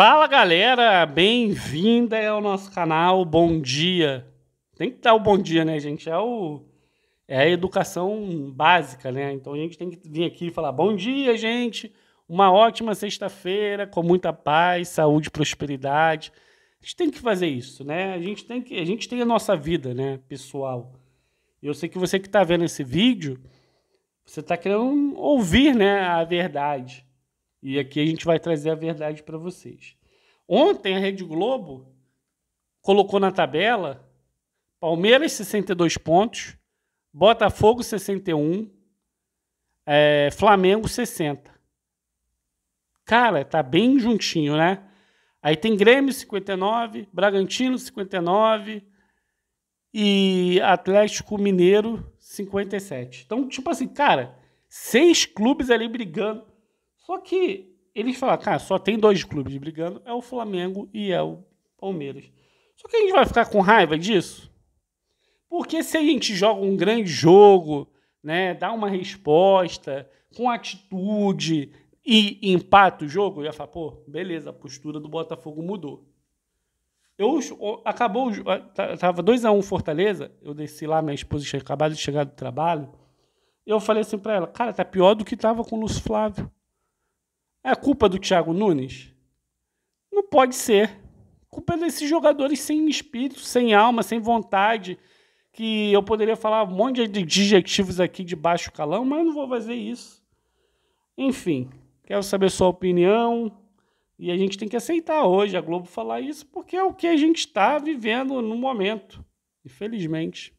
Fala galera, bem-vinda ao nosso canal. Bom dia. Tem que dar o bom dia, né, gente? É o é a educação básica, né? Então a gente tem que vir aqui e falar bom dia, gente. Uma ótima sexta-feira com muita paz, saúde, prosperidade. A gente tem que fazer isso, né? A gente tem que a gente tem a nossa vida, né, pessoal. Eu sei que você que está vendo esse vídeo, você está querendo ouvir, né, a verdade. E aqui a gente vai trazer a verdade para vocês. Ontem a Rede Globo colocou na tabela Palmeiras 62 pontos, Botafogo 61, é, Flamengo 60. Cara, tá bem juntinho, né? Aí tem Grêmio 59, Bragantino 59 e Atlético Mineiro 57. Então, tipo assim, cara, seis clubes ali brigando só que eles falam, cara, só tem dois clubes brigando, é o Flamengo e é o Palmeiras. Só que a gente vai ficar com raiva disso? Porque se a gente joga um grande jogo, né, dá uma resposta com atitude e empata o jogo, eu ia falar, pô, beleza, a postura do Botafogo mudou. Eu acabou, tava 2 a 1 um Fortaleza, eu desci lá, minha esposa tinha acabado de chegar do trabalho. Eu falei assim para ela, cara, tá pior do que tava com o Lúcio Flávio. É culpa do Thiago Nunes? Não pode ser. culpa desses jogadores sem espírito, sem alma, sem vontade. Que eu poderia falar um monte de adjetivos aqui de baixo calão, mas eu não vou fazer isso. Enfim, quero saber sua opinião. E a gente tem que aceitar hoje a Globo falar isso, porque é o que a gente está vivendo no momento, infelizmente.